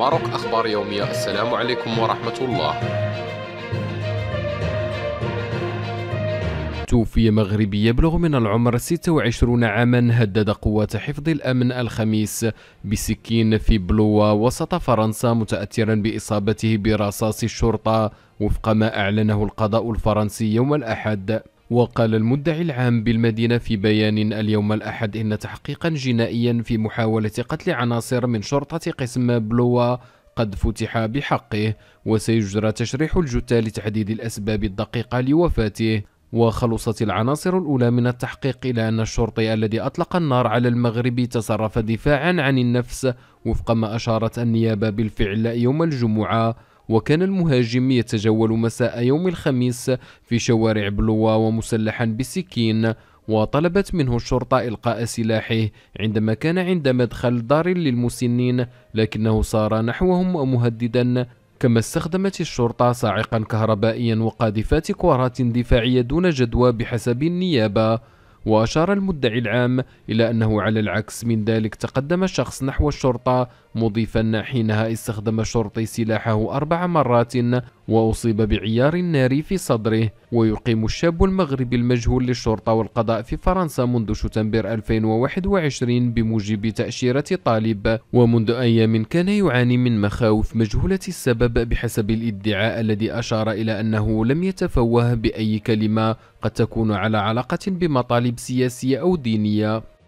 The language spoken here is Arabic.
ماروك أخبار يومية السلام عليكم ورحمة الله توفي مغربي يبلغ من العمر 26 عاما هدد قوات حفظ الأمن الخميس بسكين في بلوا وسط فرنسا متأثرا بإصابته برصاص الشرطة وفق ما أعلنه القضاء الفرنسي يوم الأحد وقال المدعي العام بالمدينة في بيان اليوم الأحد إن تحقيقا جنائيا في محاولة قتل عناصر من شرطة قسم بلوا قد فتح بحقه وسيجرى تشريح الجثة لتحديد الأسباب الدقيقة لوفاته وخلصت العناصر الأولى من التحقيق إلى أن الشرطي الذي أطلق النار على المغرب تصرف دفاعا عن النفس وفق ما أشارت النيابة بالفعل يوم الجمعة وكان المهاجم يتجول مساء يوم الخميس في شوارع بلوا ومسلحا بسكين وطلبت منه الشرطة إلقاء سلاحه عندما كان عند مدخل دار للمسنين لكنه سار نحوهم مهددا كما استخدمت الشرطة صاعقا كهربائيا وقاذفات كرات دفاعية دون جدوى بحسب النيابة وأشار المدعي العام إلى أنه على العكس من ذلك تقدم شخص نحو الشرطة مضيفا حينها استخدم الشرطي سلاحه أربع مرات وأصيب بعيار ناري في صدره ويقيم الشاب المغربي المجهول للشرطة والقضاء في فرنسا منذ شتنبر 2021 بموجب تأشيرة طالب ومنذ أيام كان يعاني من مخاوف مجهولة السبب بحسب الادعاء الذي أشار إلى أنه لم يتفوه بأي كلمة قد تكون على علاقة بمطالب سياسية أو دينية